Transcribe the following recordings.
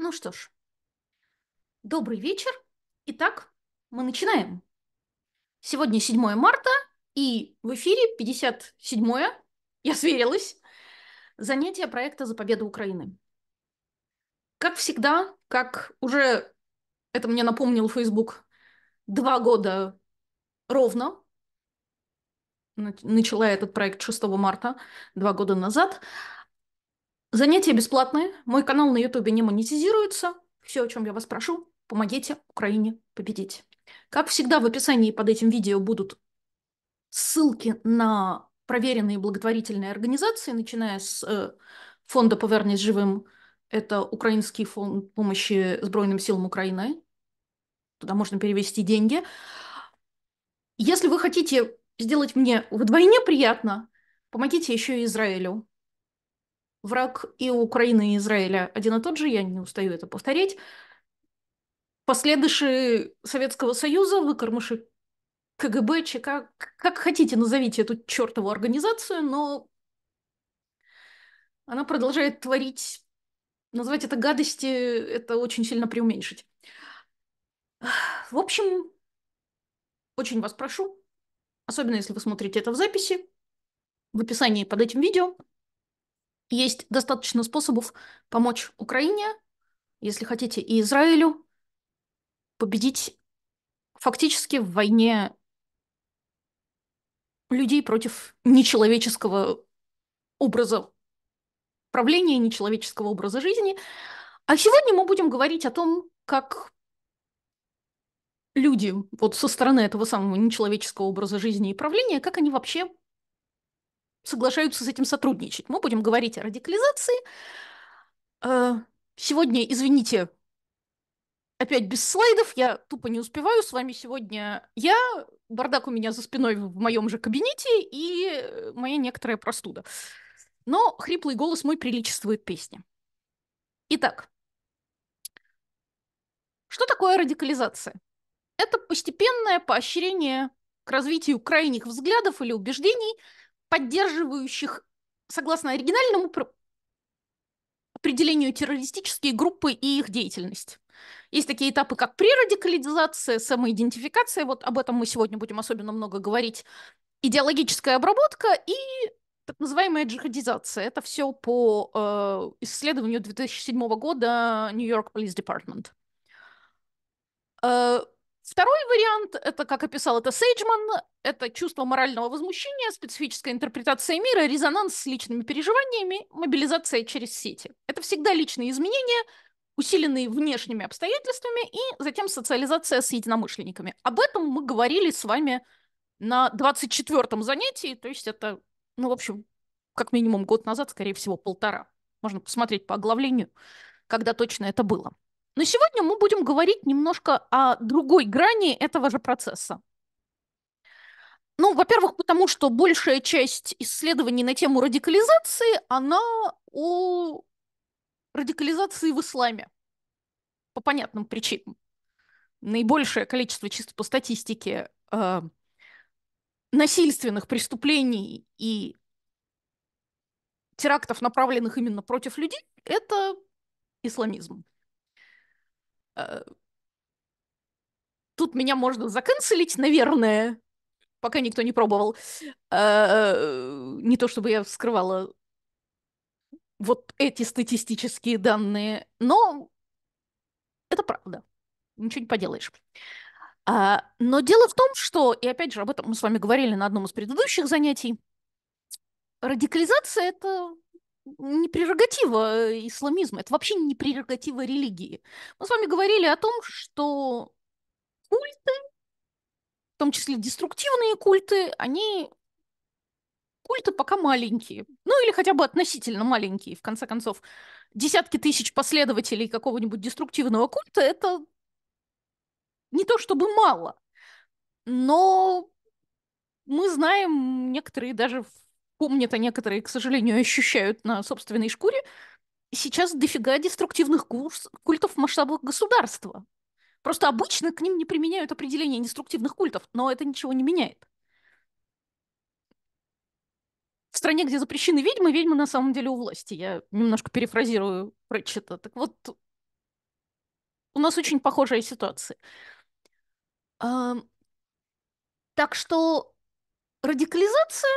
Ну что ж, добрый вечер. Итак, мы начинаем. Сегодня 7 марта, и в эфире 57-е, я сверилась, занятие проекта «За победу Украины». Как всегда, как уже это мне напомнил Facebook, два года ровно, начала этот проект 6 марта, два года назад – Занятия бесплатные. Мой канал на Ютубе не монетизируется. Все, о чем я вас прошу, помогите Украине победить. Как всегда, в описании под этим видео будут ссылки на проверенные благотворительные организации, начиная с э, фонда «Повернись живым». Это украинский фонд помощи Сбройным силам Украины. Туда можно перевести деньги. Если вы хотите сделать мне вдвойне приятно, помогите еще и Израилю враг и Украины, и Израиля один и тот же, я не устаю это повторять. Последыши Советского Союза, выкормыши КГБ, ЧК, как хотите назовите эту чертову организацию, но она продолжает творить, назвать это гадости, это очень сильно преуменьшить. В общем, очень вас прошу, особенно если вы смотрите это в записи, в описании под этим видео есть достаточно способов помочь Украине, если хотите, и Израилю победить фактически в войне людей против нечеловеческого образа правления, нечеловеческого образа жизни. А сегодня мы будем говорить о том, как люди вот со стороны этого самого нечеловеческого образа жизни и правления, как они вообще соглашаются с этим сотрудничать. Мы будем говорить о радикализации. Э, сегодня, извините, опять без слайдов, я тупо не успеваю. С вами сегодня я, бардак у меня за спиной в моем же кабинете и э, моя некоторая простуда. Но хриплый голос мой приличествует песне. Итак, что такое радикализация? Это постепенное поощрение к развитию крайних взглядов или убеждений – поддерживающих, согласно оригинальному определению, террористические группы и их деятельность. Есть такие этапы, как прерадикализация, самоидентификация, вот об этом мы сегодня будем особенно много говорить, идеологическая обработка и так называемая джихадизация. Это все по э, исследованию 2007 года New York Police Department. Э, Второй вариант, это, как описал это Сейджман, это чувство морального возмущения, специфическая интерпретация мира, резонанс с личными переживаниями, мобилизация через сети. Это всегда личные изменения, усиленные внешними обстоятельствами и затем социализация с единомышленниками. Об этом мы говорили с вами на 24-м занятии, то есть это, ну, в общем, как минимум год назад, скорее всего, полтора. Можно посмотреть по оглавлению, когда точно это было. Но сегодня мы будем говорить немножко о другой грани этого же процесса. Ну, во-первых, потому что большая часть исследований на тему радикализации, она о радикализации в исламе. По понятным причинам. Наибольшее количество чисто по статистике э, насильственных преступлений и терактов, направленных именно против людей, это исламизм. Э, тут меня можно заканцелить, наверное, пока никто не пробовал. Э, не то чтобы я вскрывала вот эти статистические данные, но это правда. Ничего не поделаешь. А, но дело в том, что, и опять же, об этом мы с вами говорили на одном из предыдущих занятий, радикализация это не прерогатива э, исламизма, это вообще не прерогатива религии. Мы с вами говорили о том, что культы, в том числе деструктивные культы, они культы пока маленькие. Ну или хотя бы относительно маленькие. В конце концов, десятки тысяч последователей какого-нибудь деструктивного культа – это не то чтобы мало, но мы знаем некоторые даже помнят, а некоторые, к сожалению, ощущают на собственной шкуре, сейчас дофига деструктивных культов в масштабах государства. Просто обычно к ним не применяют определение деструктивных культов, но это ничего не меняет. В стране, где запрещены ведьмы, ведьмы на самом деле у власти. Я немножко перефразирую Прэтчета. Так вот, у нас очень похожая ситуация. Так что радикализация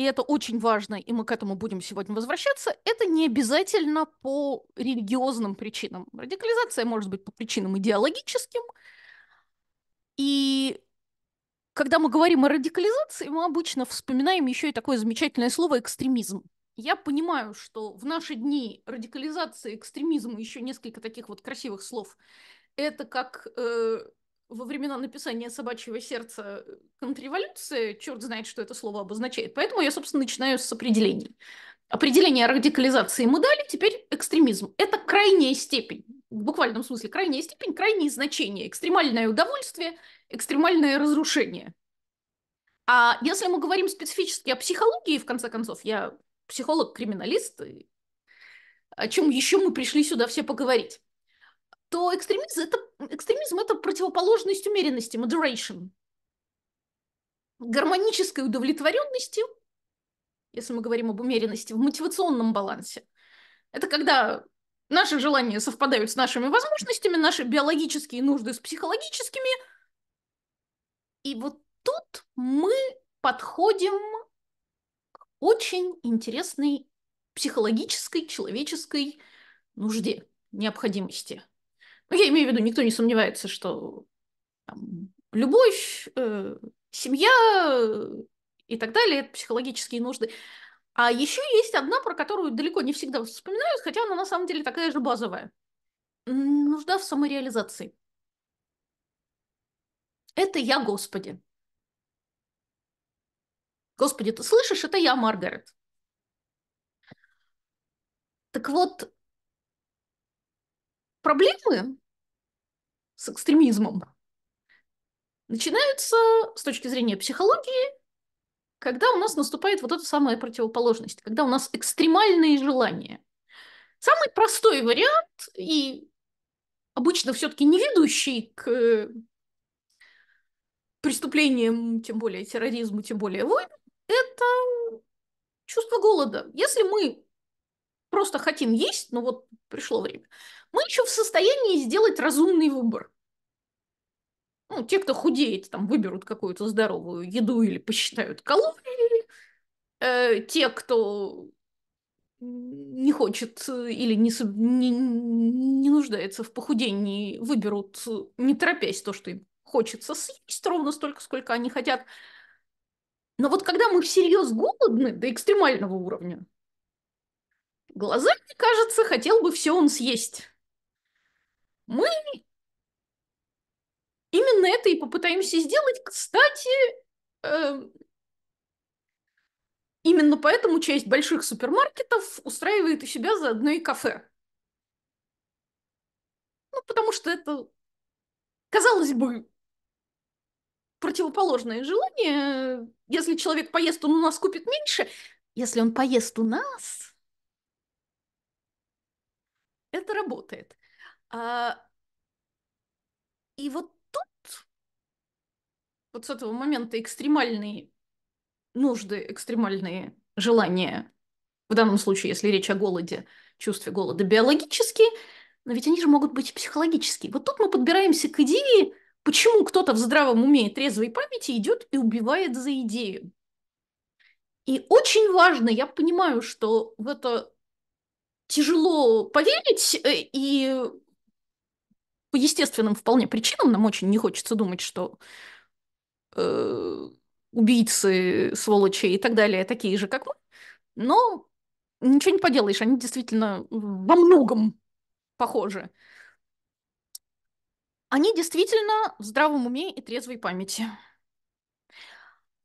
и это очень важно, и мы к этому будем сегодня возвращаться, это не обязательно по религиозным причинам. Радикализация может быть по причинам идеологическим. И когда мы говорим о радикализации, мы обычно вспоминаем еще и такое замечательное слово экстремизм. Я понимаю, что в наши дни радикализация, экстремизм и еще несколько таких вот красивых слов это как э, во времена написания собачьего сердца контрреволюции, черт знает, что это слово обозначает. Поэтому я, собственно, начинаю с определений. Определение радикализации мы дали, теперь экстремизм. Это крайняя степень, в буквальном смысле крайняя степень, крайние значения, экстремальное удовольствие, экстремальное разрушение. А если мы говорим специфически о психологии, в конце концов, я психолог-криминалист, о чем еще мы пришли сюда все поговорить, то экстремизм – это экстремизм – это противоположность умеренности, moderation. Гармонической удовлетворенности, если мы говорим об умеренности, в мотивационном балансе. Это когда наши желания совпадают с нашими возможностями, наши биологические нужды с психологическими. И вот тут мы подходим к очень интересной психологической, человеческой нужде, необходимости – ну, я имею в виду, никто не сомневается, что там, любовь, э, семья э, и так далее, это психологические нужды. А еще есть одна, про которую далеко не всегда вспоминают, хотя она на самом деле такая же базовая. Нужда в самореализации. Это я, Господи. Господи, ты слышишь, это я, Маргарет. Так вот, проблемы с экстремизмом начинаются с точки зрения психологии, когда у нас наступает вот эта самая противоположность, когда у нас экстремальные желания. Самый простой вариант, и обычно все-таки не ведущий к преступлениям, тем более терроризму, тем более войн, это чувство голода. Если мы просто хотим есть, ну вот пришло время, мы еще в состоянии сделать разумный выбор. Ну, те, кто худеет, там выберут какую-то здоровую еду или посчитают калории. Э, те, кто не хочет э, или не, не, не нуждается в похудении, выберут, э, не торопясь, то, что им хочется съесть ровно столько, сколько они хотят. Но вот когда мы всерьез голодны до экстремального уровня, глазами, кажется, хотел бы все он съесть. Мы именно это и попытаемся сделать. Кстати, э, именно поэтому часть больших супермаркетов устраивает у себя заодно и кафе. Ну, потому что это, казалось бы, противоположное желание. Если человек поест, он у нас купит меньше. Если он поест у нас, это работает. А, и вот тут, вот с этого момента экстремальные нужды, экстремальные желания, в данном случае, если речь о голоде, чувстве голода биологические, но ведь они же могут быть психологические. Вот тут мы подбираемся к идее, почему кто-то в здравом уме и трезвой памяти идет и убивает за идею. И очень важно, я понимаю, что в это тяжело поверить, э, и по естественным вполне причинам, нам очень не хочется думать, что э, убийцы, сволочи и так далее такие же, как мы, но ничего не поделаешь, они действительно во многом похожи. Они действительно в здравом уме и трезвой памяти.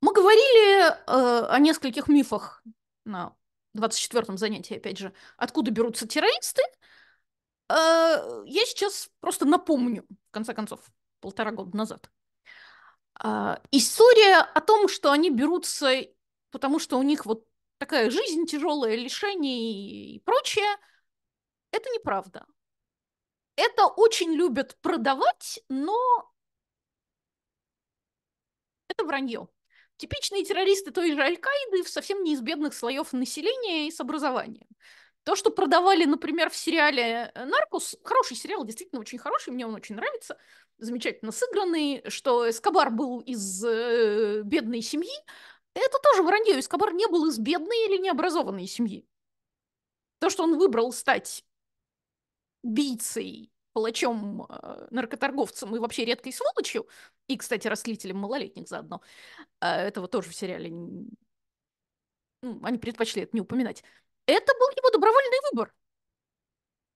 Мы говорили э, о нескольких мифах на 24-м занятии, опять же, откуда берутся террористы – Э, я сейчас просто напомню, в конце концов, полтора года назад. А, история о том, что они берутся, потому что у них вот такая жизнь тяжелая, лишения и прочее, это неправда. Это очень любят продавать, но это вранье. Типичные террористы той же Аль-Каиды совсем не из бедных слоев населения и с образованием. То, что продавали, например, в сериале э, «Наркус», хороший сериал, действительно очень хороший, мне он очень нравится, замечательно сыгранный, что Эскобар был из э, бедной семьи, это тоже вранье. Эскобар не был из бедной или необразованной семьи. То, что он выбрал стать убийцей, палачом, э, наркоторговцем и вообще редкой сволочью, и, кстати, растлителем малолетних заодно, э, этого тоже в сериале... Ну, они предпочли это не упоминать это был его добровольный выбор.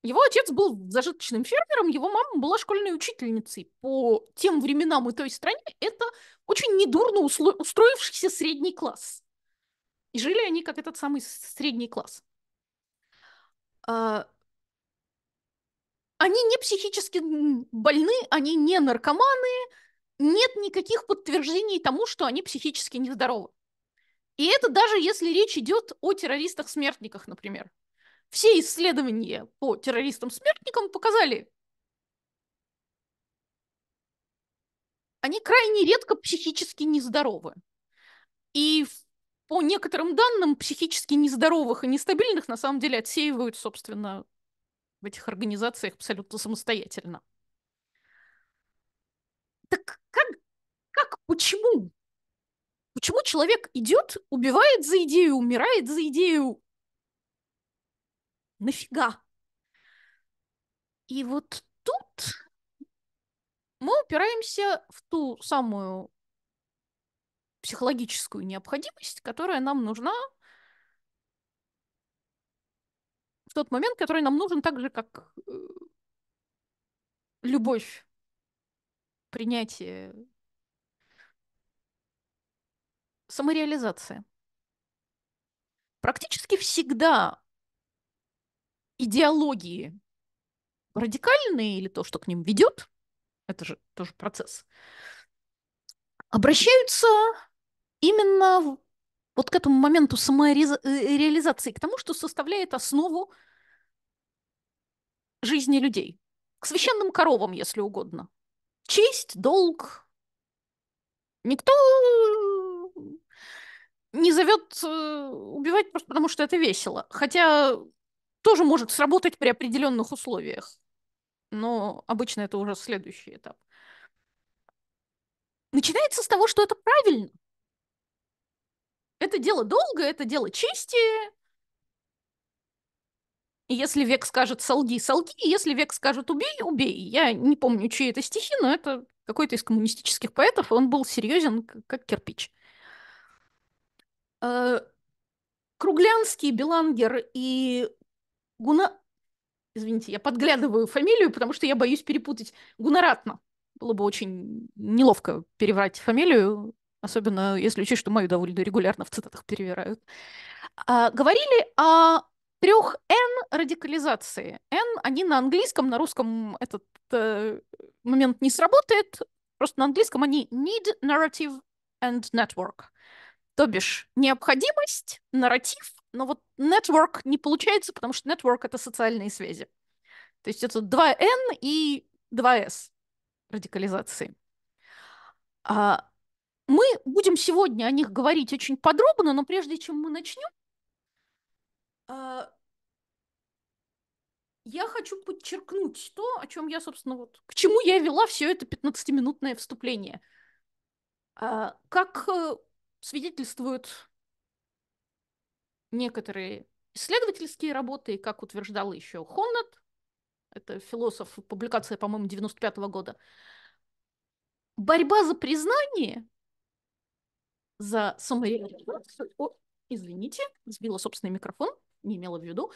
Его отец был зажиточным фермером, его мама была школьной учительницей. По тем временам и той стране это очень недурно устроившийся средний класс. И жили они как этот самый средний класс. А, они не психически больны, они не наркоманы, нет никаких подтверждений тому, что они психически нездоровы. И это даже если речь идет о террористах-смертниках, например. Все исследования по террористам-смертникам показали, они крайне редко психически нездоровы. И по некоторым данным, психически нездоровых и нестабильных на самом деле отсеивают, собственно, в этих организациях абсолютно самостоятельно. Так как, как почему Почему человек идет, убивает за идею, умирает за идею? Нафига? И вот тут мы упираемся в ту самую психологическую необходимость, которая нам нужна в тот момент, который нам нужен так же, как э, любовь, принятие самореализация. Практически всегда идеологии радикальные или то, что к ним ведет, это же тоже процесс, обращаются именно вот к этому моменту самореализации, э, к тому, что составляет основу жизни людей. К священным коровам, если угодно. Честь, долг. Никто не зовет э, убивать просто потому, что это весело. Хотя тоже может сработать при определенных условиях. Но обычно это уже следующий этап. Начинается с того, что это правильно. Это дело долго, это дело чистее И если век скажет «солги, солги», и если век скажет «убей, убей». Я не помню, чьи это стихи, но это какой-то из коммунистических поэтов, и он был серьезен, как кирпич. Э, Круглянский, Белангер и Гуна... Извините, я подглядываю фамилию, потому что я боюсь перепутать. Гунаратна. Было бы очень неловко переврать фамилию, особенно если учесть, что мою довольно регулярно в цитатах перевирают. А, говорили о трех N радикализации. N, они на английском, на русском этот э, момент не сработает. Просто на английском они need, narrative and network – то бишь необходимость, нарратив, но вот network не получается, потому что network — это социальные связи. То есть это 2N и 2S радикализации. А, мы будем сегодня о них говорить очень подробно, но прежде чем мы начнем, а, я хочу подчеркнуть то, о чем я, собственно, вот к чему я вела все это 15-минутное вступление. А, как э, свидетельствуют некоторые исследовательские работы, и как утверждал еще Хоннет, это философ, публикация, по-моему, 95 -го года, борьба за признание, за самореализацию, извините, сбила собственный микрофон, не имела в виду,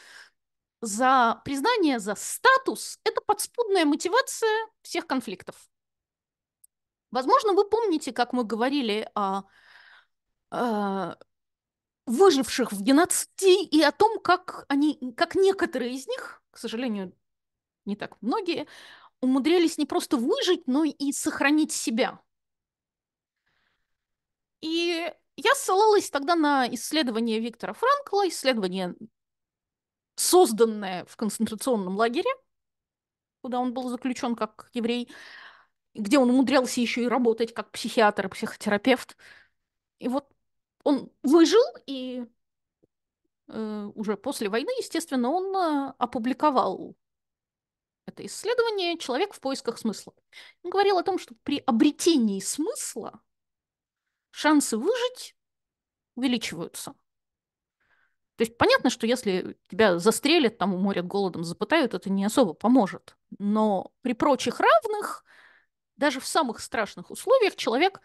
за признание, за статус – это подспудная мотивация всех конфликтов. Возможно, вы помните, как мы говорили о а, выживших в геноциде и о том, как они, как некоторые из них, к сожалению, не так многие, умудрялись не просто выжить, но и сохранить себя. И я ссылалась тогда на исследование Виктора Франкла, исследование, созданное в концентрационном лагере, куда он был заключен как еврей, где он умудрялся еще и работать как психиатр психотерапевт. И вот он выжил, и э, уже после войны, естественно, он э, опубликовал это исследование «Человек в поисках смысла». Он говорил о том, что при обретении смысла шансы выжить увеличиваются. То есть понятно, что если тебя застрелят, там уморят голодом, запытают, это не особо поможет. Но при прочих равных, даже в самых страшных условиях, человек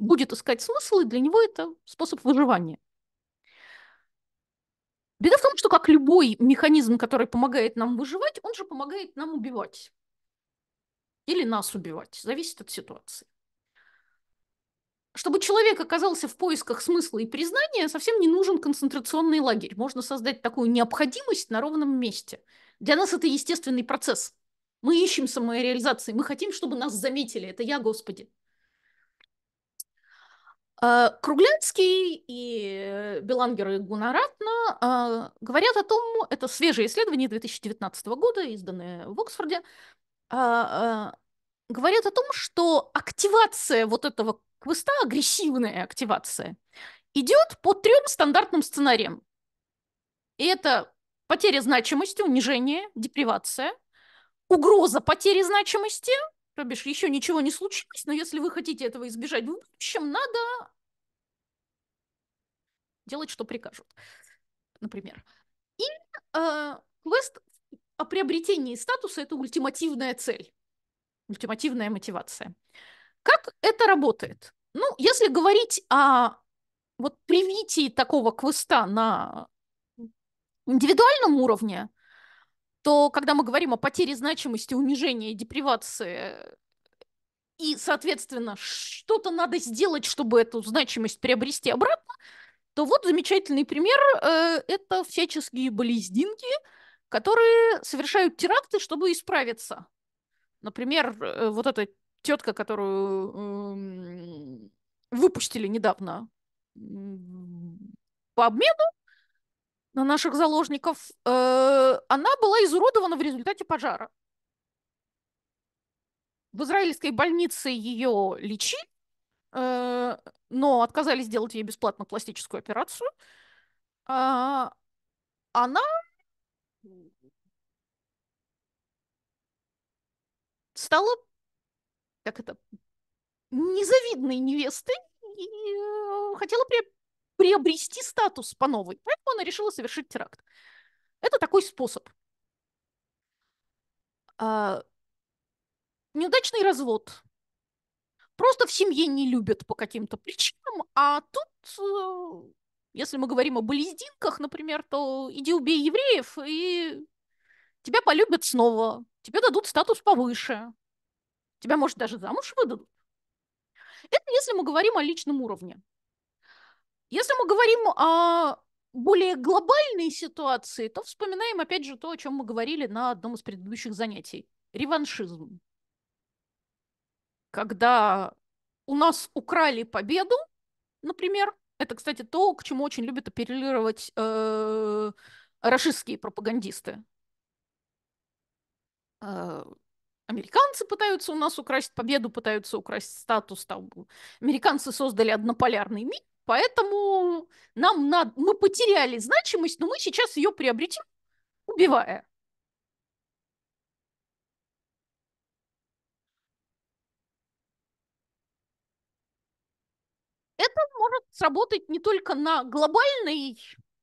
будет искать смысл, и для него это способ выживания. Беда в том, что как любой механизм, который помогает нам выживать, он же помогает нам убивать. Или нас убивать. Зависит от ситуации. Чтобы человек оказался в поисках смысла и признания, совсем не нужен концентрационный лагерь. Можно создать такую необходимость на ровном месте. Для нас это естественный процесс. Мы ищем самореализации, мы хотим, чтобы нас заметили. Это я, Господи. Э, Круглянский и Белангер и Гунаратна э, говорят о том, это свежее исследование 2019 года, изданное в Оксфорде, э, говорят о том, что активация вот этого квеста, агрессивная активация, идет по трем стандартным сценариям. И это потеря значимости, унижение, депривация, угроза потери значимости – то бишь, еще ничего не случилось, но если вы хотите этого избежать в общем, надо делать, что прикажут, например. И э, квест о приобретении статуса – это ультимативная цель, ультимативная мотивация. Как это работает? Ну, если говорить о вот привитии такого квеста на индивидуальном уровне, то когда мы говорим о потере значимости, унижении, депривации, и, соответственно, что-то надо сделать, чтобы эту значимость приобрести обратно, то вот замечательный пример э, – это всяческие болезнинки, которые совершают теракты, чтобы исправиться. Например, э, вот эта тетка, которую э, выпустили недавно по обмену, на наших заложников, э, она была изуродована в результате пожара. В израильской больнице ее лечили, э, но отказались сделать ей бесплатно пластическую операцию. Э, она стала, как это, незавидной невестой и э, хотела при приобрести статус по новой. Поэтому она решила совершить теракт. Это такой способ. А, неудачный развод. Просто в семье не любят по каким-то причинам, а тут, э, если мы говорим о болезнинках, например, то иди убей евреев, и тебя полюбят снова, тебе дадут статус повыше, тебя, может, даже замуж выдадут. Это если мы говорим о личном уровне. Если мы говорим о более глобальной ситуации, то вспоминаем опять же то, о чем мы говорили на одном из предыдущих занятий. Реваншизм. Когда у нас украли победу, например, это, кстати, то, к чему очень любят апеллировать э, расистские пропагандисты. Э, американцы пытаются у нас украсть победу, пытаются украсть статус. Там. Американцы создали однополярный мир, Поэтому нам надо, мы потеряли значимость, но мы сейчас ее приобретим, убивая. Это может сработать не только на глобальной,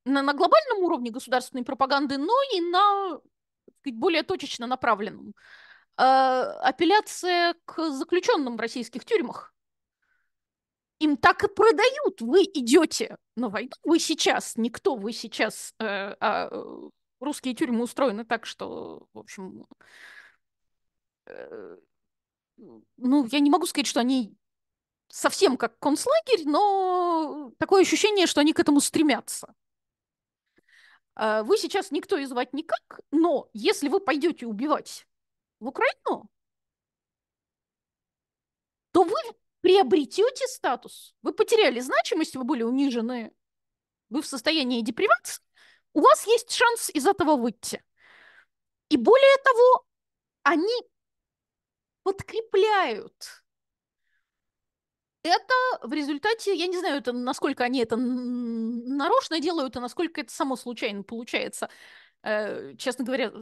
на, на глобальном уровне государственной пропаганды, но и на сказать, более точечно направленном. Э, апелляция к заключенным в российских тюрьмах им так и продают. Вы идете на войну, вы сейчас никто, вы сейчас... Э, а э, русские тюрьмы устроены так, что, в общем... Э, ну, я не могу сказать, что они совсем как концлагерь, но такое ощущение, что они к этому стремятся. А, вы сейчас никто и звать никак, но если вы пойдете убивать в Украину, то вы приобретете статус, вы потеряли значимость, вы были унижены, вы в состоянии депривации, у вас есть шанс из этого выйти. И более того, они подкрепляют это в результате, я не знаю, это, насколько они это нарочно делают, а насколько это само случайно получается. Э, честно говоря,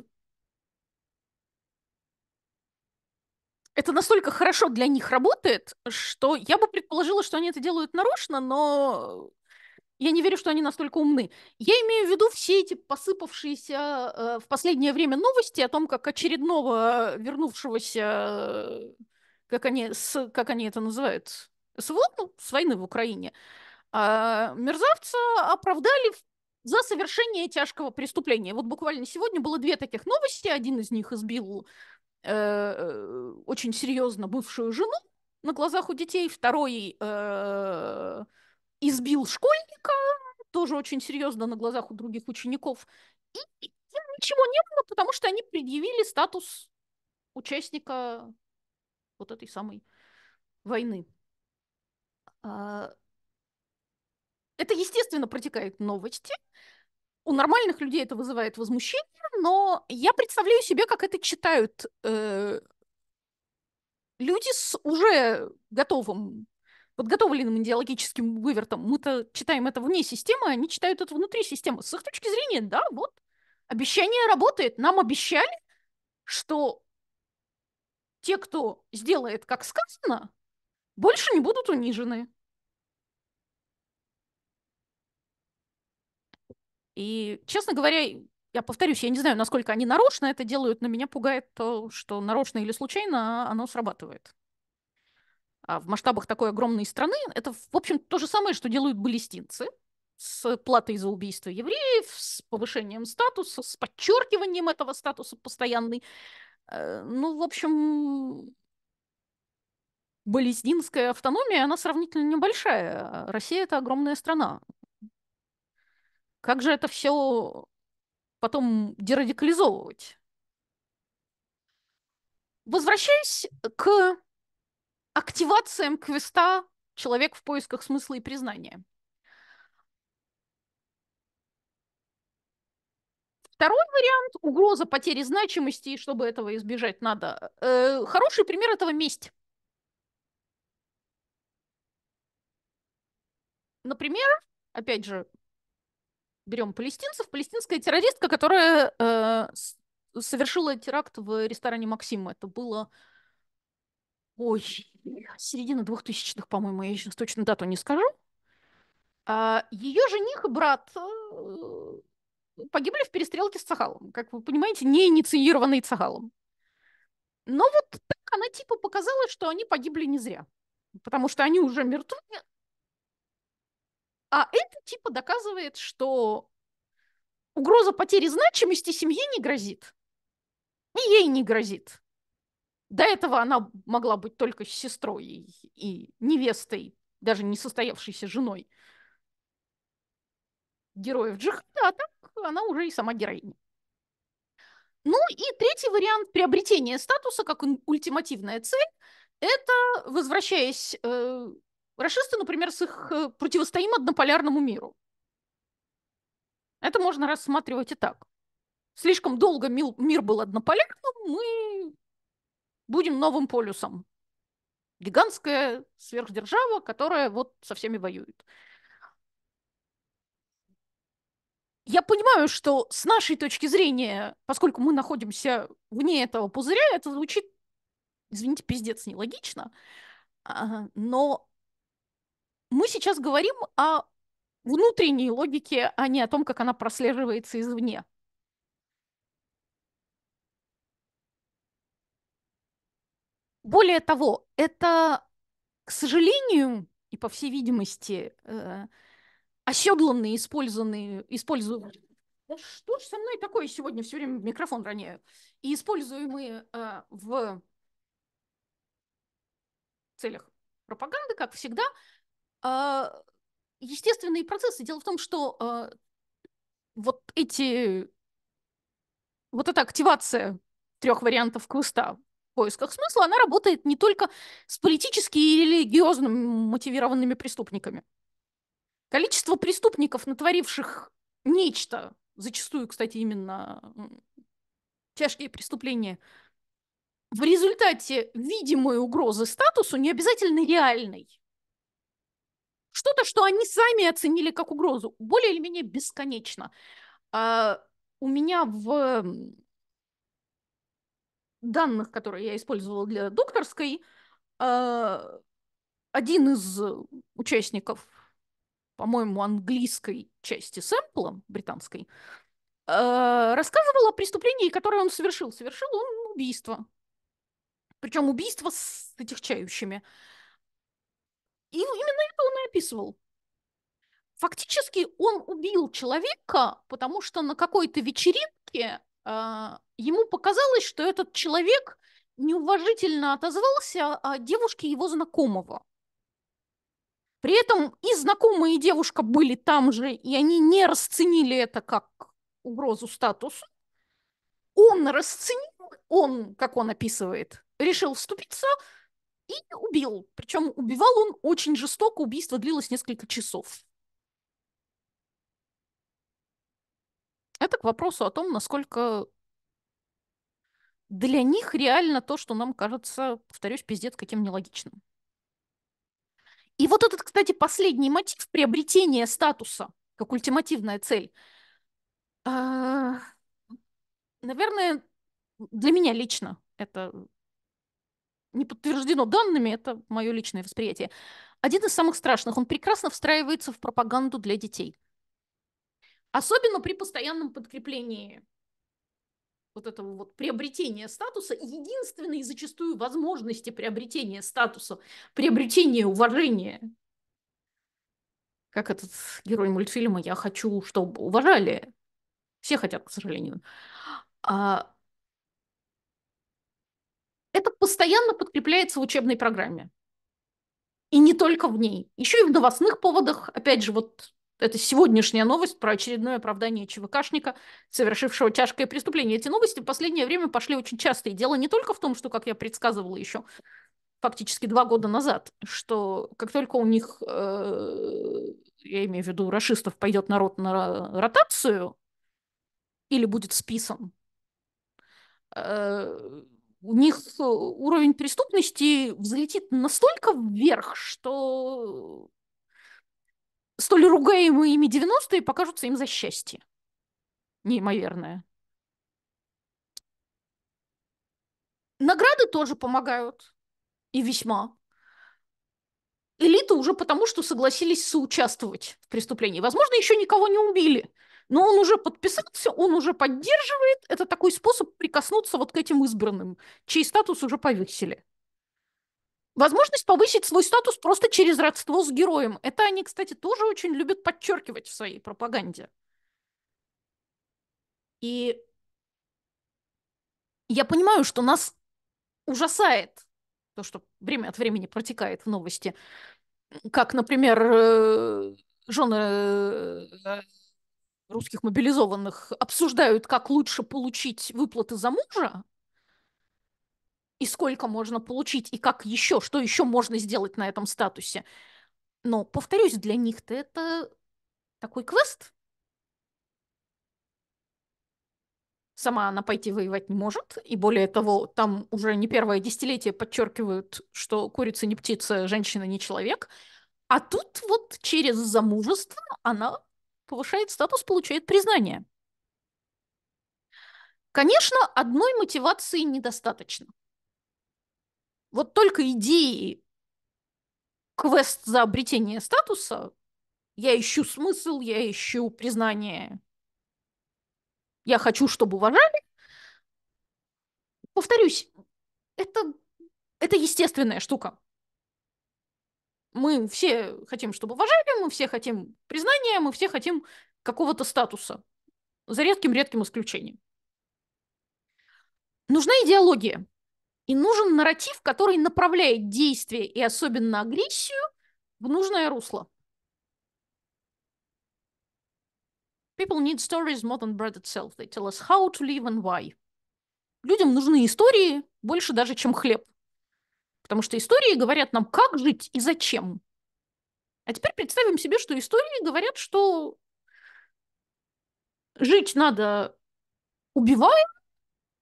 это настолько хорошо для них работает, что я бы предположила, что они это делают нарочно, но я не верю, что они настолько умны. Я имею в виду все эти посыпавшиеся э, в последнее время новости о том, как очередного э, вернувшегося, э, как, они, с, как они это называют, СВО, ну, с войны в Украине, э, мерзавца оправдали за совершение тяжкого преступления. Вот буквально сегодня было две таких новости. Один из них избил Э, очень серьезно бывшую жену на глазах у детей, второй э, избил школьника, тоже очень серьезно на глазах у других учеников. И, и ничего не было, потому что они предъявили статус участника вот этой самой войны. А, это, естественно, протекает новости у нормальных людей это вызывает возмущение, но я представляю себе, как это читают э, люди с уже готовым, подготовленным идеологическим вывертом. Мы-то читаем это вне системы, они читают это внутри системы. С их точки зрения, да, вот, обещание работает. Нам обещали, что те, кто сделает, как сказано, больше не будут унижены. И, честно говоря, я повторюсь, я не знаю, насколько они нарочно это делают, но меня пугает то, что нарочно или случайно оно срабатывает. А в масштабах такой огромной страны это, в общем, то же самое, что делают палестинцы с платой за убийство евреев, с повышением статуса, с подчеркиванием этого статуса постоянный. Э, ну, в общем, палестинская автономия, она сравнительно небольшая. Россия – это огромная страна. Как же это все потом дерадикализовывать? Возвращаясь к активациям квеста «Человек в поисках смысла и признания». Второй вариант – угроза потери значимости, и чтобы этого избежать надо. Э, хороший пример этого – месть. Например, опять же, берем палестинцев, палестинская террористка, которая э, совершила теракт в ресторане Максима. Это было... Ой, середина двухтысячных по-моему, я сейчас точно дату не скажу. А ее жених и брат э, погибли в перестрелке с Цагалом. Как вы понимаете, не инициированный Цагалом. Но вот так она типа показала, что они погибли не зря. Потому что они уже мертвы, а это типа доказывает, что угроза потери значимости семье не грозит. И ей не грозит. До этого она могла быть только сестрой и невестой, даже не состоявшейся женой героев джихада, а так она уже и сама героиня. Ну и третий вариант приобретения статуса как ультимативная цель – это, возвращаясь э, Рашисты, например, с их э, противостоим однополярному миру. Это можно рассматривать и так. Слишком долго мир был однополярным, мы будем новым полюсом. Гигантская сверхдержава, которая вот со всеми воюет. Я понимаю, что с нашей точки зрения, поскольку мы находимся вне этого пузыря, это звучит, извините, пиздец, нелогично, а, но мы сейчас говорим о внутренней логике, а не о том, как она прослеживается извне. Более того, это, к сожалению, и по всей видимости, э, оседланные, использованные, используют. Да что же со мной такое сегодня все время микрофон роняю? И используемые э, в целях пропаганды, как всегда, а, естественные процессы. Дело в том, что а, вот эти вот эта активация трех вариантов куста в поисках смысла, она работает не только с политически и религиозно мотивированными преступниками. Количество преступников, натворивших нечто, зачастую, кстати, именно тяжкие преступления, в результате видимой угрозы статусу, не обязательно реальной что-то, что они сами оценили как угрозу, более или менее бесконечно. А у меня в данных, которые я использовала для докторской, а, один из участников, по-моему, английской части сэмпла, британской, а, рассказывал о преступлении, которое он совершил. Совершил он убийство. Причем убийство с отягчающими. И именно это он и описывал. Фактически он убил человека, потому что на какой-то вечеринке э, ему показалось, что этот человек неуважительно отозвался о девушке его знакомого. При этом и знакомые и девушка были там же, и они не расценили это как угрозу статусу. Он расценил, он, как он описывает, решил вступиться, и убил. Причем убивал он очень жестоко, убийство длилось несколько часов. Это к вопросу о том, насколько для них реально то, что нам кажется, повторюсь, пиздец каким нелогичным. И вот этот, кстати, последний мотив приобретения статуса как ультимативная цель. А, наверное, для меня лично это не подтверждено данными, это мое личное восприятие. Один из самых страшных, он прекрасно встраивается в пропаганду для детей. Особенно при постоянном подкреплении вот этого вот приобретения статуса, единственной зачастую возможности приобретения статуса, приобретения уважения. Как этот герой мультфильма «Я хочу, чтобы уважали». Все хотят, к сожалению. А это постоянно подкрепляется в учебной программе. И не только в ней. Еще и в новостных поводах, опять же, вот это сегодняшняя новость про очередное оправдание ЧВКшника, совершившего тяжкое преступление. Эти новости в последнее время пошли очень часто. И дело не только в том, что, как я предсказывала еще фактически два года назад, что как только у них, э, я имею в виду расистов, пойдет народ на ротацию или будет списан, э, у них э, уровень преступности взлетит настолько вверх, что столь ругаемые ими 90-е покажутся им за счастье. Неимоверное. Награды тоже помогают. И весьма. Элита уже потому, что согласились соучаствовать в преступлении. Возможно, еще никого не убили но он уже подписался, он уже поддерживает. Это такой способ прикоснуться вот к этим избранным, чей статус уже повысили. Возможность повысить свой статус просто через родство с героем. Это они, кстати, тоже очень любят подчеркивать в своей пропаганде. И я понимаю, что нас ужасает то, что время от времени протекает в новости. Как, например, э, жены э, русских мобилизованных обсуждают, как лучше получить выплаты за мужа, и сколько можно получить, и как еще, что еще можно сделать на этом статусе. Но, повторюсь, для них-то это такой квест. Сама она пойти воевать не может. И более того, там уже не первое десятилетие подчеркивают, что курица не птица, женщина не человек. А тут вот через замужество она повышает статус, получает признание. Конечно, одной мотивации недостаточно. Вот только идеи квест за обретение статуса, я ищу смысл, я ищу признание, я хочу, чтобы уважали. Повторюсь, это, это естественная штука. Мы все хотим, чтобы уважали, мы все хотим признания, мы все хотим какого-то статуса, за редким-редким исключением. Нужна идеология. И нужен нарратив, который направляет действие и особенно агрессию в нужное русло. People need stories more than bread itself. They tell us how to live and why. Людям нужны истории больше даже, чем хлеб. Потому что истории говорят нам, как жить и зачем. А теперь представим себе, что истории говорят, что жить надо убивая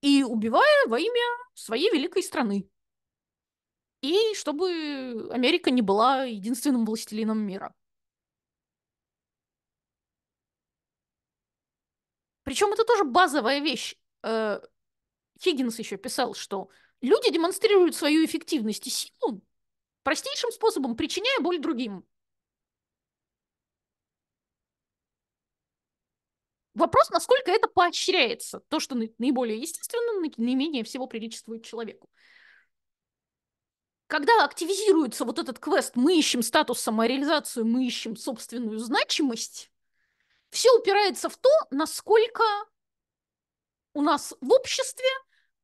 и убивая во имя своей великой страны. И чтобы Америка не была единственным властелином мира. Причем это тоже базовая вещь. Э, Хиггинс еще писал, что Люди демонстрируют свою эффективность и силу простейшим способом, причиняя боль другим. Вопрос, насколько это поощряется, то, что наиболее естественно, наименее всего приличествует человеку. Когда активизируется вот этот квест «Мы ищем статус самореализацию, мы ищем собственную значимость», все упирается в то, насколько у нас в обществе –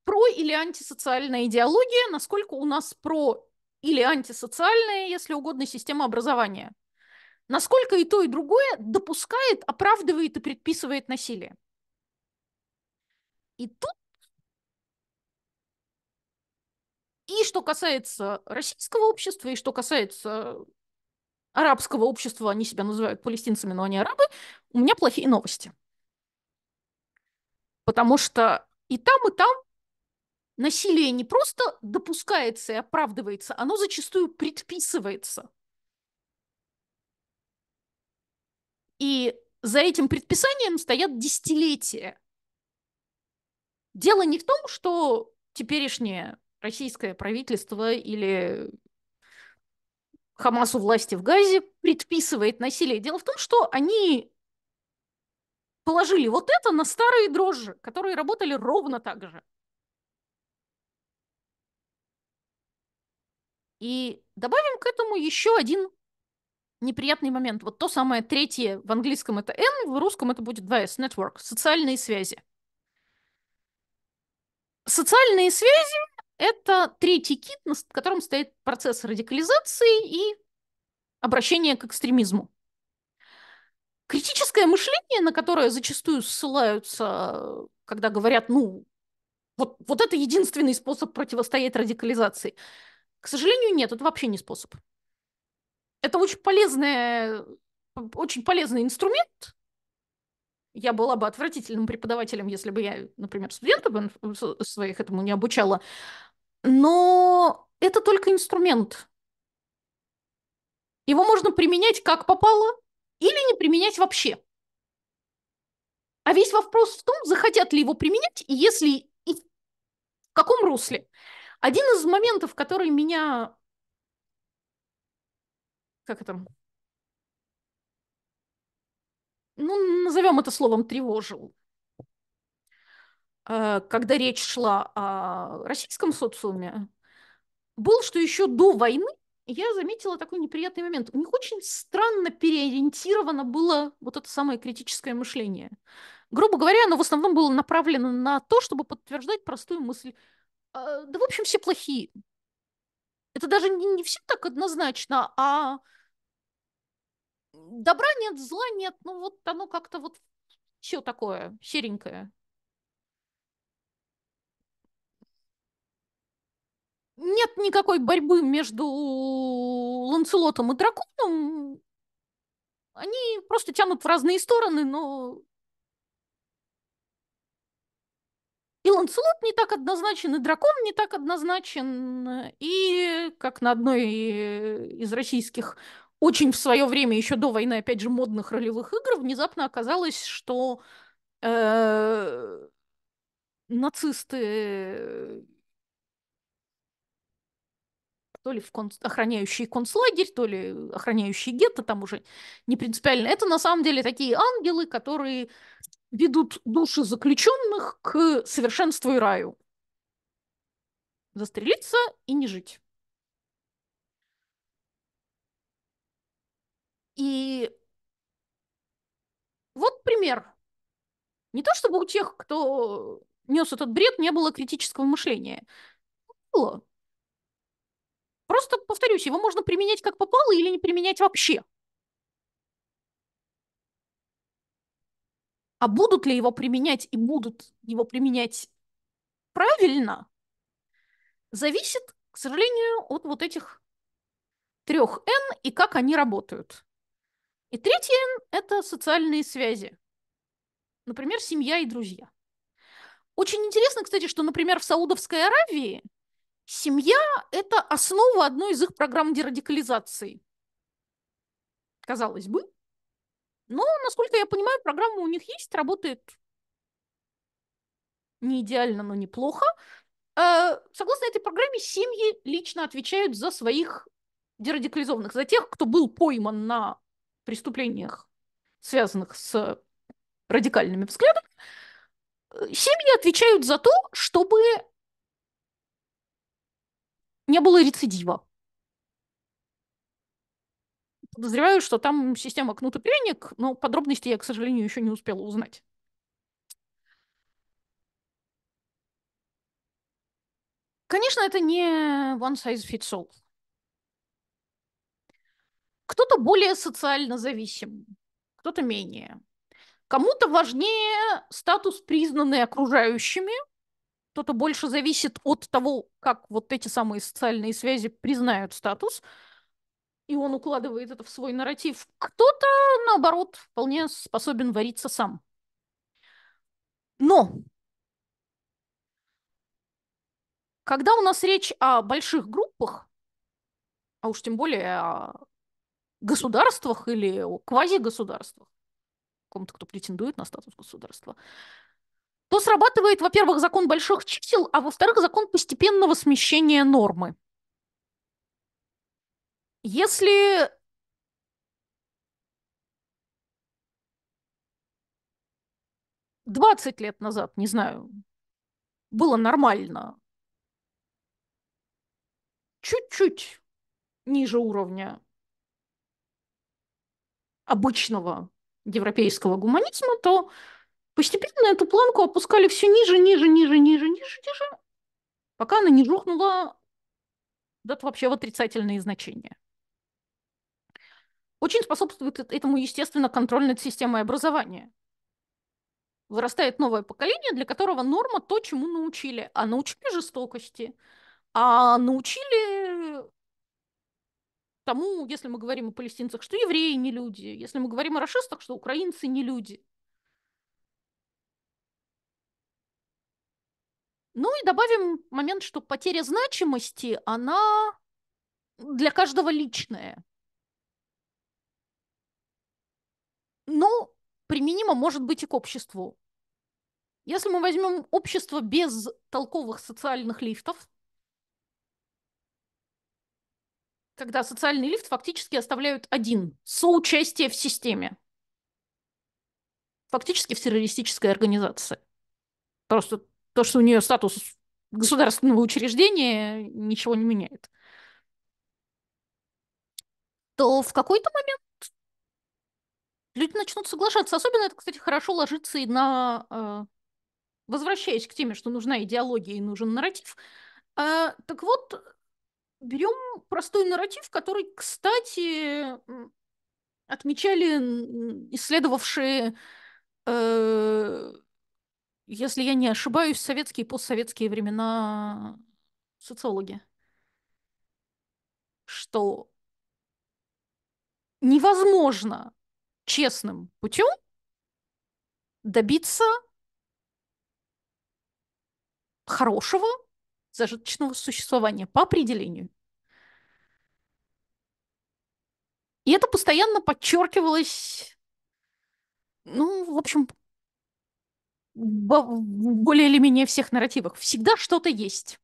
про или антисоциальная идеология, насколько у нас про или антисоциальная, если угодно, система образования. Насколько и то, и другое допускает, оправдывает и предписывает насилие. И тут... И что касается российского общества, и что касается арабского общества, они себя называют палестинцами, но они арабы, у меня плохие новости. Потому что и там, и там насилие не просто допускается и оправдывается, оно зачастую предписывается. И за этим предписанием стоят десятилетия. Дело не в том, что теперешнее российское правительство или Хамасу власти в Газе предписывает насилие. Дело в том, что они положили вот это на старые дрожжи, которые работали ровно так же. И добавим к этому еще один неприятный момент. Вот то самое третье, в английском это N, в русском это будет 2S, network, социальные связи. Социальные связи — это третий кит, на котором стоит процесс радикализации и обращение к экстремизму. Критическое мышление, на которое зачастую ссылаются, когда говорят, ну, вот, вот это единственный способ противостоять радикализации. К сожалению, нет, это вообще не способ. Это очень полезный, очень полезный инструмент. Я была бы отвратительным преподавателем, если бы я, например, студентов своих этому не обучала. Но это только инструмент. Его можно применять как попало или не применять вообще. А весь вопрос в том, захотят ли его применять, если и в каком русле. Один из моментов, который меня... Как это? Ну, назовем это словом тревожил. Э, когда речь шла о российском социуме, был, что еще до войны я заметила такой неприятный момент. У них очень странно переориентировано было вот это самое критическое мышление. Грубо говоря, оно в основном было направлено на то, чтобы подтверждать простую мысль. Э, да, в общем, все плохие. Это даже не, не все так однозначно, а добра нет, зла нет, ну вот оно как-то вот все такое серенькое. Нет никакой борьбы между Ланцелотом и драконом. Они просто тянут в разные стороны, но И Ланселот не так однозначен, и Дракон не так однозначен, э, и как на одной э, из российских очень в свое время, еще до войны, опять же, модных ролевых игр, внезапно оказалось, что э, нацисты э, то ли в кон... охраняющий концлагерь, то ли охраняющий гетто, там уже не принципиально. Это на самом деле такие ангелы, которые ведут души заключенных к совершенству и раю. Застрелиться и не жить. И вот пример. Не то чтобы у тех, кто нес этот бред, не было критического мышления. Было. Просто, повторюсь, его можно применять как попало или не применять вообще. А будут ли его применять и будут его применять правильно, зависит, к сожалению, от вот этих трех N и как они работают. И третье N – это социальные связи. Например, семья и друзья. Очень интересно, кстати, что, например, в Саудовской Аравии семья – это основа одной из их программ дерадикализации. Казалось бы, но, насколько я понимаю, программа у них есть, работает не идеально, но неплохо. А, согласно этой программе, семьи лично отвечают за своих дерадикализованных, за тех, кто был пойман на преступлениях, связанных с радикальными взглядами. Семьи отвечают за то, чтобы не было рецидива подозреваю, что там система кнут и пряник, но подробности я, к сожалению, еще не успела узнать. Конечно, это не one size fits all. Кто-то более социально зависим, кто-то менее. Кому-то важнее статус, признанный окружающими, кто-то больше зависит от того, как вот эти самые социальные связи признают статус – и он укладывает это в свой нарратив. Кто-то, наоборот, вполне способен вариться сам. Но когда у нас речь о больших группах, а уж тем более о государствах или о квазигосударствах, кому-то, кто претендует на статус государства, то срабатывает, во-первых, закон больших чисел, а во-вторых, закон постепенного смещения нормы – если двадцать лет назад, не знаю, было нормально чуть-чуть ниже уровня обычного европейского гуманизма, то постепенно эту планку опускали все ниже, ниже, ниже, ниже, ниже, ниже, пока она не рухнула да, вообще в отрицательные значения. Очень способствует этому, естественно, контроль над системой образования. Вырастает новое поколение, для которого норма то, чему научили. А научили жестокости, а научили тому, если мы говорим о палестинцах, что евреи не люди, если мы говорим о расистах, что украинцы не люди. Ну и добавим момент, что потеря значимости, она для каждого личная. но применимо может быть и к обществу. Если мы возьмем общество без толковых социальных лифтов, когда социальный лифт фактически оставляют один – соучастие в системе. Фактически в террористической организации. Просто то, что у нее статус государственного учреждения, ничего не меняет. То в какой-то момент люди начнут соглашаться. Особенно это, кстати, хорошо ложится и на... Э, возвращаясь к теме, что нужна идеология и нужен нарратив. Э, так вот, берем простой нарратив, который, кстати, отмечали исследовавшие, э, если я не ошибаюсь, советские и постсоветские времена социологи. Что невозможно честным путем добиться хорошего зажиточного существования по определению. И это постоянно подчеркивалось, ну, в общем, более или менее всех нарративах. Всегда что-то есть.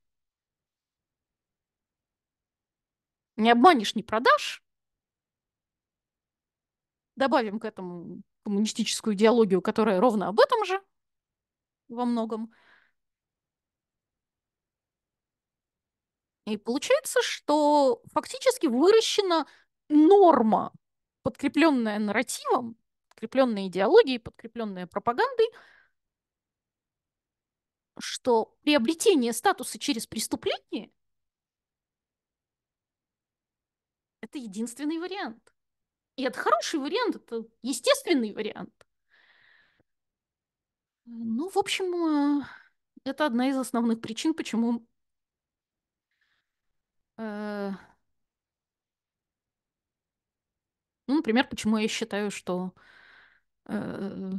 Не обманешь, не продашь добавим к этому коммунистическую идеологию, которая ровно об этом же во многом. И получается, что фактически выращена норма, подкрепленная нарративом, подкрепленная идеологией, подкрепленная пропагандой, что приобретение статуса через преступление – это единственный вариант. И это хороший вариант, это естественный вариант. Ну, в общем, э, это одна из основных причин, почему э, ну, например, почему я считаю, что э,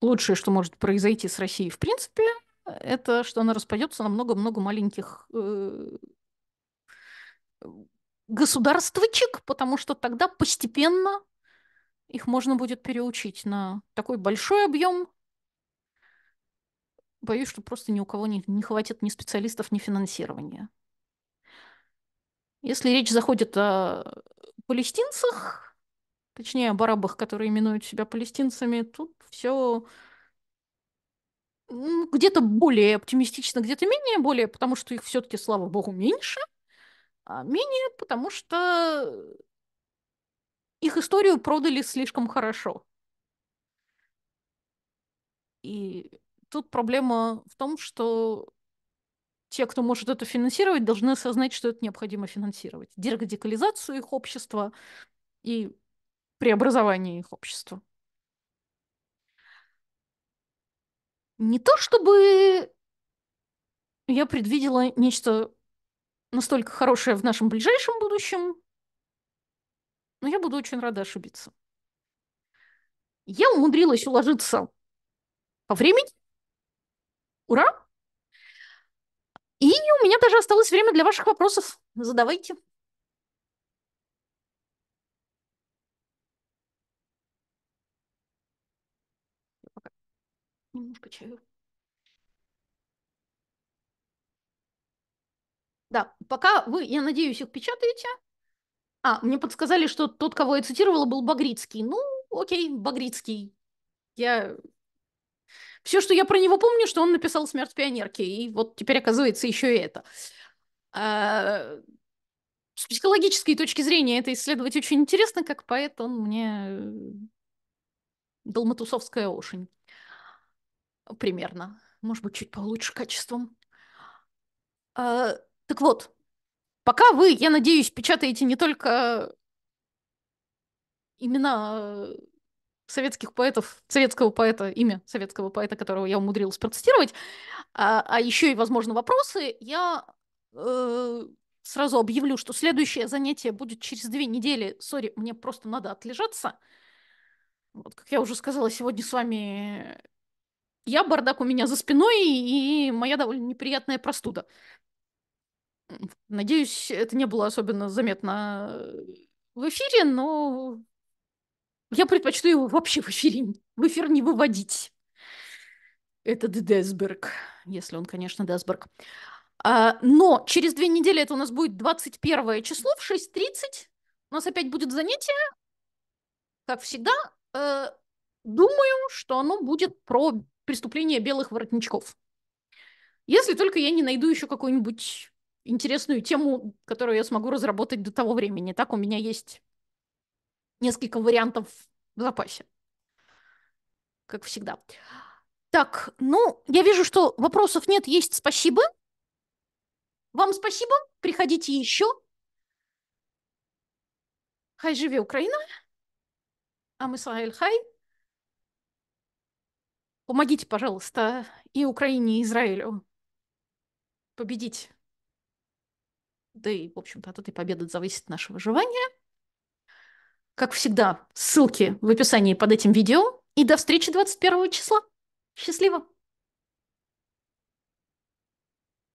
лучшее, что может произойти с Россией в принципе, это что она распадется на много-много маленьких э, государствочек, потому что тогда постепенно их можно будет переучить на такой большой объем. Боюсь, что просто ни у кого не, не хватит ни специалистов, ни финансирования. Если речь заходит о палестинцах, точнее, об арабах, которые именуют себя палестинцами, тут все где-то более оптимистично, где-то менее более, потому что их все-таки, слава богу, меньше – а, менее, потому что их историю продали слишком хорошо. И тут проблема в том, что те, кто может это финансировать, должны осознать, что это необходимо финансировать. Дерадикализацию их общества и преобразование их общества. Не то чтобы я предвидела нечто настолько хорошая в нашем ближайшем будущем, но я буду очень рада ошибиться. Я умудрилась уложиться по времени. Ура! И у меня даже осталось время для ваших вопросов. Задавайте. Немножко чаю. Да, пока вы, я надеюсь, их печатаете. А, мне подсказали, что тот, кого я цитировала, был Багрицкий. Ну, окей, Багрицкий. Я... Все, что я про него помню, что он написал «Смерть пионерки», и вот теперь оказывается еще и это. А... С психологической точки зрения это исследовать очень интересно, как поэт он мне э, Долматусовская осень. Примерно. Может быть, чуть получше качеством. А, так вот, пока вы, я надеюсь, печатаете не только имена э, советских поэтов, советского поэта, имя советского поэта, которого я умудрилась процитировать, а, а еще и, возможно, вопросы, я э, сразу объявлю, что следующее занятие будет через две недели. Сори, мне просто надо отлежаться. Вот, как я уже сказала, сегодня с вами я, бардак у меня за спиной и моя довольно неприятная простуда. Надеюсь, это не было особенно заметно э, в эфире, но я предпочту его вообще в эфире, в эфир не выводить. этот Десберг, если он, конечно, Десберг. А, но через две недели это у нас будет 21 число в 6.30. У нас опять будет занятие. Как всегда, э, думаю, что оно будет про преступление белых воротничков. Если только я не найду еще какой-нибудь интересную тему, которую я смогу разработать до того времени. Так у меня есть несколько вариантов в запасе, как всегда. Так, ну, я вижу, что вопросов нет, есть спасибо. Вам спасибо, приходите еще. Хай живи Украина. А Ам Исраэль Хай. Помогите, пожалуйста, и Украине, и Израилю победить да и, в общем-то, от этой победы зависит наше выживание. Как всегда, ссылки в описании под этим видео. И до встречи 21 числа. Счастливо!